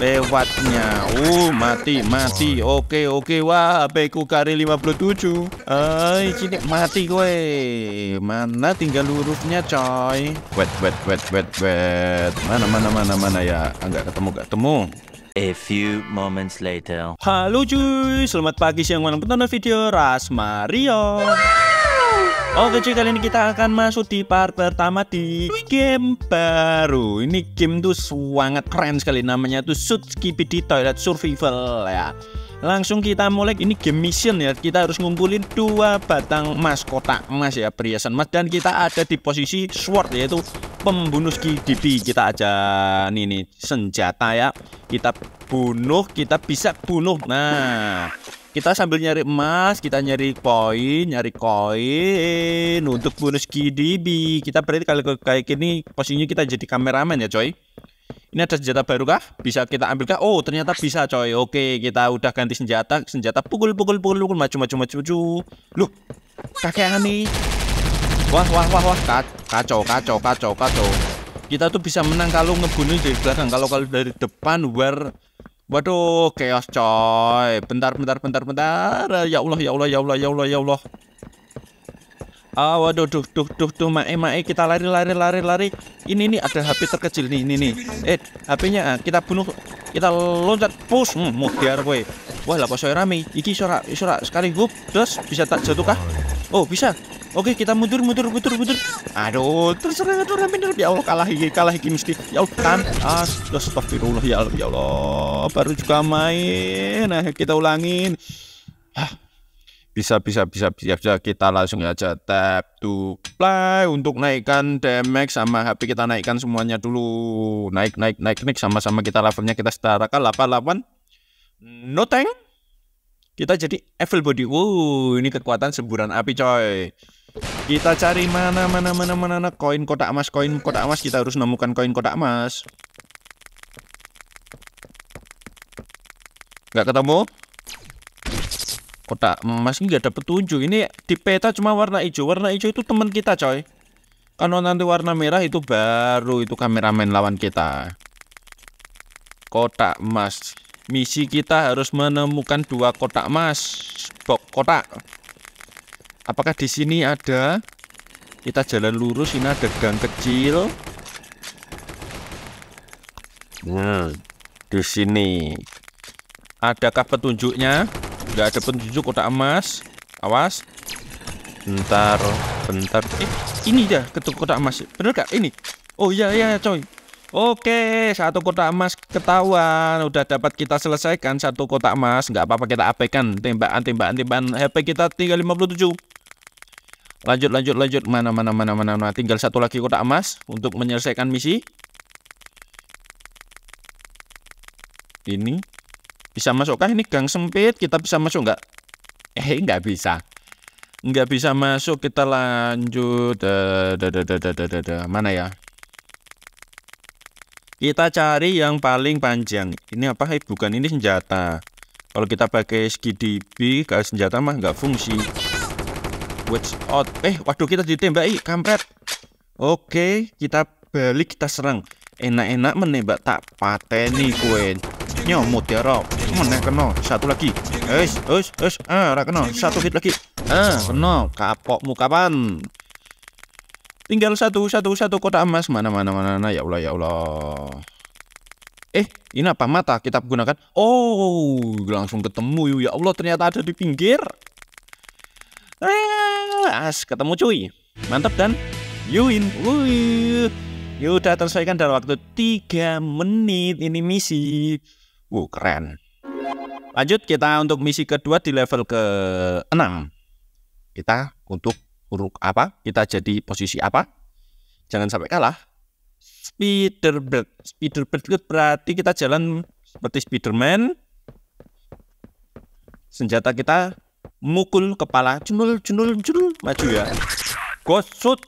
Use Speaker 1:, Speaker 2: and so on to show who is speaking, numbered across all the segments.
Speaker 1: lewatnya. Uh, mati, mati. Oke, oke. Wah, HP ku kari 57. Ay, sini mati gue. Mana tinggal hurufnya coy? Wet, wet, wet, wet, wet. Mana, mana, mana, mana ya? Enggak ketemu, enggak ketemu. A few moments later. Halo cuy, selamat pagi, siang, malam, penonton video Ras Mario. Oke cuy kali ini kita akan masuk di part pertama di game baru Ini game tuh sangat keren sekali namanya tuh Sutskipi di Toilet Survival ya Langsung kita mulai ini game mission ya Kita harus ngumpulin dua batang emas kotak emas ya perhiasan emas Dan kita ada di posisi sword yaitu pembunuh skidibi Kita aja nih nih senjata ya Kita bunuh kita bisa bunuh Nah kita sambil nyari emas, kita nyari koin, nyari koin untuk bonus KDB. Kita berarti kalau kayak gini posisinya kita jadi kameramen ya, coy. Ini ada senjata baru kah? Bisa kita ambil kah? Oh, ternyata bisa, coy. Oke, kita udah ganti senjata, senjata pukul pukul pukul pukul macu macu macu macu Loh, kakek aneh. Wah, wah, wah, wah, kacau, kacau, kacau, kacau. Kita tuh bisa menang kalau ngebunuh dari belakang. Kalau kalau dari depan, where Waduh, chaos coy. Bentar, bentar, bentar, bentar. Ya Allah, ya Allah, ya Allah, ya Allah, ya Allah. Ah, waduh, duh, duh, duh, duh, mae, mae, kita lari, lari, lari, lari. Ini ini ada HP terkecil nih, ini nih. Eh, HP-nya ah, kita bunuh, kita loncat, push, hmm, mutiar, boy. Wah, lah, kok rame? Iki suara, suara sekali, gup, terus bisa tak jatuh kah? Oh, bisa. Oke, kita mundur, mundur, mundur, mundur. Aduh, terserah aduh ramen ya Allah kalah iki, kalah iki mesti. Ya Allah, tan. Astagfirullah ya Allah, ya Allah. Baru juga main. Nah, kita ulangin. Hah. Bisa bisa bisa bisa, bisa. kita langsung aja tap to play untuk naikkan damage sama HP kita naikkan semuanya dulu. Naik naik naik naik sama-sama kita levelnya kita setarakan 88. No tank kita jadi evil body. Wow, ini kekuatan semburan api coy. Kita cari mana mana mana mana mana koin kotak emas, koin kotak emas kita harus nemukan koin kotak emas. Gak ketemu? Kotak emas ini gak ada petunjuk. Ini di peta cuma warna hijau. Warna hijau itu teman kita, coy. Kalau nanti warna merah itu baru itu kameramen lawan kita. Kotak emas. Misi kita harus menemukan dua kotak emas. kotak. Apakah di sini ada? Kita jalan lurus, ini ada gang kecil. Nah, di sini. Adakah petunjuknya? Tidak ada petunjuk kotak emas. Awas. Bentar, bentar. Eh, ini dia ketuk kotak emas. Benar gak? Ini. Oh iya iya coy. Oke, satu kotak emas ketahuan. Udah dapat kita selesaikan satu kotak emas. Nggak apa-apa kita apekan tembakan tembakan tembakan HP kita tinggal 57. Lanjut, lanjut, lanjut. Mana, mana, mana, mana, mana. Tinggal satu lagi kotak emas untuk menyelesaikan misi. Ini. Bisa masukkah ini gang sempit? Kita bisa masuk nggak? Eh, nggak bisa. Nggak bisa masuk. Kita lanjut. Da, da, da, da, da, da, da. Mana ya? Kita cari yang paling panjang. Ini apa? Eh, bukan. Ini senjata. Kalau kita pakai kalau eh, senjata mah nggak fungsi. Watch out. Eh, waduh kita ditembaki, kampret. Oke, kita balik kita serang. Enak-enak menembak tak pateni kuen. Nyomot ya rob. Meneh kena. Satu lagi. Eh, eh, eh, Ah, ra kena. Satu hit lagi. Ah, kena. muka pan. Tinggal satu, satu, satu kotak emas. Mana, mana, mana, mana. Ya Allah, ya Allah. Eh, ini apa mata kita gunakan? Oh, langsung ketemu yuk ya Allah ternyata ada di pinggir. Eh ketemu cuy. Mantap dan Yuin. Wih. Yaudah selesaikan dalam waktu 3 menit ini misi. Wuh, keren. Lanjut kita untuk misi kedua di level ke-6. Kita untuk huruf apa? Kita jadi posisi apa? Jangan sampai kalah. Spiderbird. Spiderbird itu berarti kita jalan seperti Spiderman. Senjata kita mukul kepala cunul cunul cunul maju ya gosut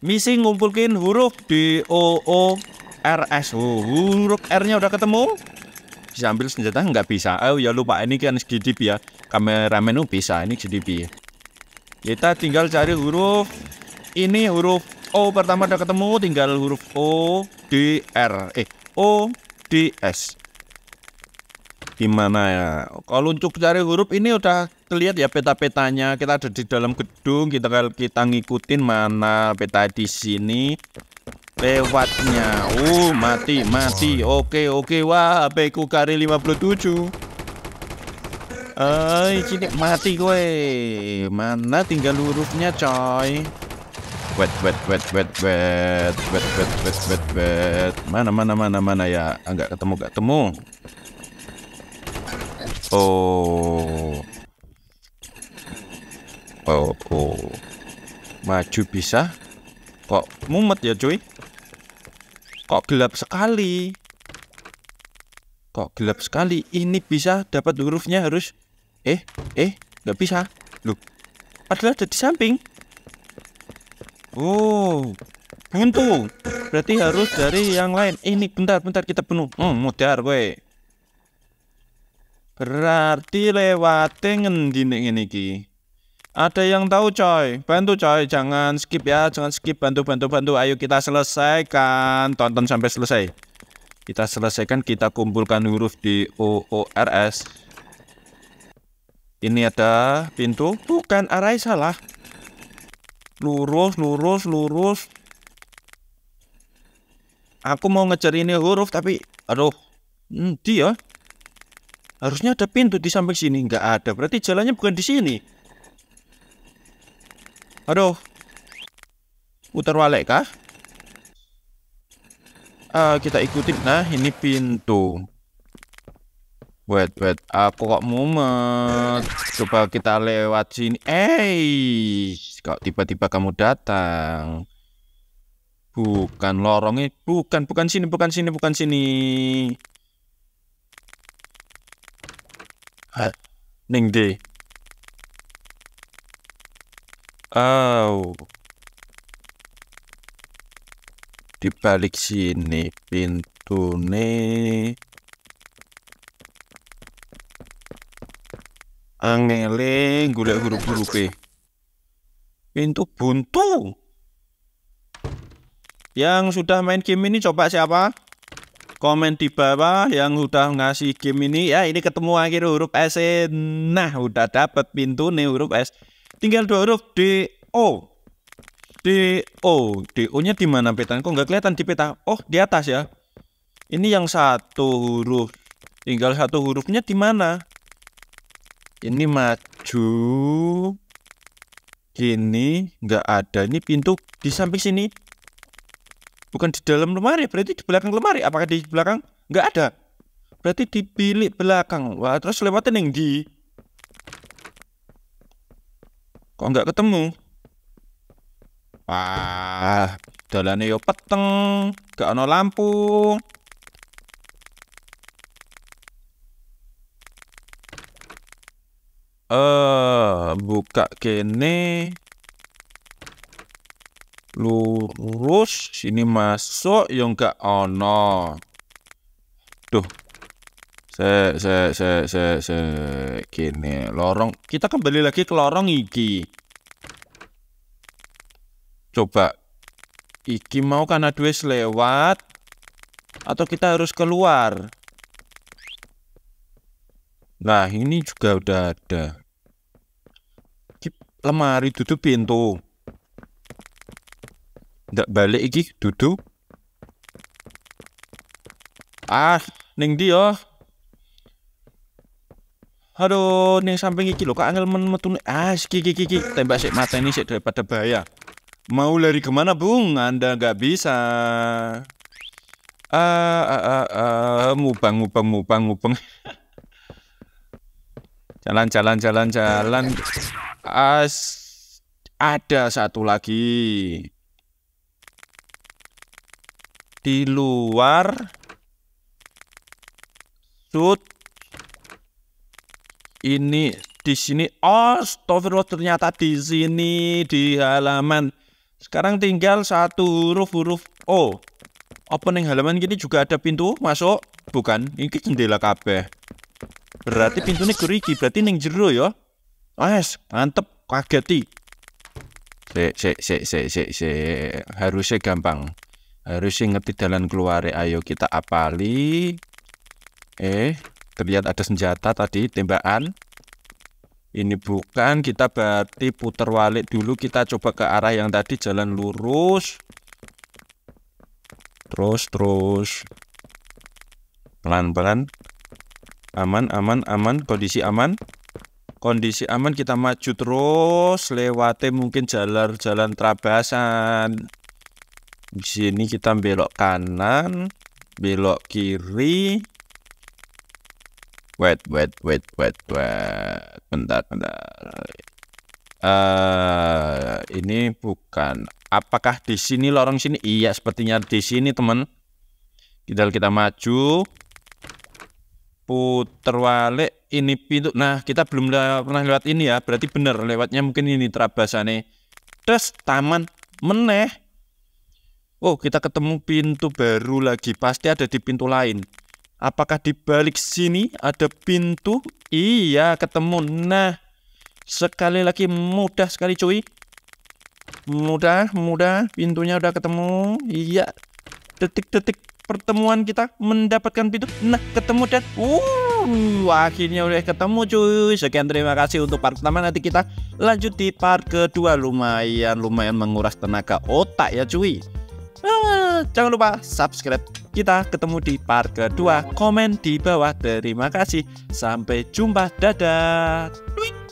Speaker 1: misi ngumpulkin huruf D O O R S oh, huruf R nya udah ketemu bisa ambil senjata nggak bisa oh ya lupa ini kan GDP ya kameramenu oh, bisa ini GDP kita tinggal cari huruf ini huruf O pertama udah ketemu tinggal huruf O D R eh O D S gimana ya kalau untuk cari huruf ini udah terlihat ya peta-petanya kita ada di dalam gedung kita kita ngikutin mana peta di sini lewatnya uh mati mati oke oke wah HP ku kari 57 Eh, sini mati gue. Mana tinggal hurufnya, coy? Wet, wet, wet, wet, wet, wet, wet, wet, wet, wet. Mana, mana, mana, mana ya? Enggak ketemu, enggak ketemu. Oh. Oh, oh. Maju bisa? Kok mumet ya, cuy? Kok gelap sekali? Kok gelap sekali? Ini bisa dapat hurufnya harus Eh, eh, nggak bisa. Loh. Padahal ada di samping. Oh. Buntu. Berarti harus dari yang lain. Ini bentar, bentar kita penuh. Hmm, mudar gue. Berarti lewati ngendi ini ki. Ada yang tahu coy? Bantu coy, jangan skip ya, jangan skip, bantu bantu bantu. Ayo kita selesaikan, tonton sampai selesai. Kita selesaikan, kita kumpulkan huruf di O O R S. Ini ada pintu, bukan arah salah. Lurus, lurus, lurus. Aku mau ngejar ini huruf tapi aduh, hmm, dia. Harusnya ada pintu di samping sini, nggak ada. Berarti jalannya bukan di sini. Aduh. Putar walek kah? Uh, kita ikutin. Nah, ini pintu. Wait, wait. Aku ah, kok mumet. Coba kita lewat sini. Eh, kok tiba-tiba kamu datang? Bukan lorongnya, bukan, bukan sini, bukan sini, bukan sini. ning aw Oh. Di balik sini pintu nih Angele golek huruf-hurufe. Pintu buntu. Yang sudah main game ini coba siapa? komen di bawah yang udah ngasih game ini ya ini ketemu akhir huruf S -E. nah udah dapet pintu nih huruf S tinggal dua huruf D O D O D O nya di mana peta kok nggak kelihatan di peta oh di atas ya ini yang satu huruf tinggal satu hurufnya di mana ini maju gini nggak ada ini pintu di samping sini bukan di dalam lemari, berarti di belakang lemari. Apakah di belakang? Nggak ada. Berarti di bilik belakang. Wah, terus lewatin yang di. Kok nggak ketemu? Wah, jalannya yo peteng, gak ada lampu. Eh, uh, buka kene lurus sini masuk yang enggak ono tuh se se se se se kini lorong kita kembali lagi ke lorong iki coba iki mau karena dua lewat atau kita harus keluar nah ini juga udah ada lemari tutup pintu ndak balik iki duduk ah ning ndi yo oh? Aduh, ning samping iki lho kok angel men metu Ah, iki iki iki tembak sik sih sik daripada bahaya. Mau lari kemana, Bung? Anda nggak bisa. Ah, ah, ah, ah, mubang, mubang, mubang, mubang. jalan, jalan, jalan, jalan. As, ada satu lagi di luar sud, ini di sini oh astagfirullah ternyata di sini di halaman sekarang tinggal satu huruf huruf O opening halaman gini juga ada pintu masuk bukan ini jendela kabeh berarti pintu ini gerigi berarti neng jero ya ah, es mantep kageti sik sik sik sik sik harusnya gampang harus ngerti jalan keluar. Ayo kita apali. Eh, terlihat ada senjata tadi, tembakan. Ini bukan, kita berarti putar walik dulu. Kita coba ke arah yang tadi, jalan lurus. Terus, terus. Pelan-pelan. Aman, aman, aman. Kondisi aman. Kondisi aman, kita maju terus. Lewati mungkin jalan-jalan terabasan di sini kita belok kanan belok kiri wait wait wait wait wait bentar bentar uh, ini bukan apakah di sini lorong sini iya sepertinya di sini teman kita kita maju puter walik ini pintu nah kita belum pernah lewat ini ya berarti benar lewatnya mungkin ini terabasane terus taman meneh Oh, kita ketemu pintu baru lagi. Pasti ada di pintu lain. Apakah di balik sini ada pintu? Iya, ketemu. Nah, sekali lagi mudah sekali cuy. Mudah, mudah. Pintunya udah ketemu. Iya. Detik-detik pertemuan kita mendapatkan pintu. Nah, ketemu dan uh, akhirnya udah ketemu cuy. Sekian terima kasih untuk part pertama. Nanti kita lanjut di part kedua. Lumayan, lumayan menguras tenaga otak ya cuy. Ah, jangan lupa subscribe. Kita ketemu di part kedua. Komen di bawah. Terima kasih. Sampai jumpa. Dadah.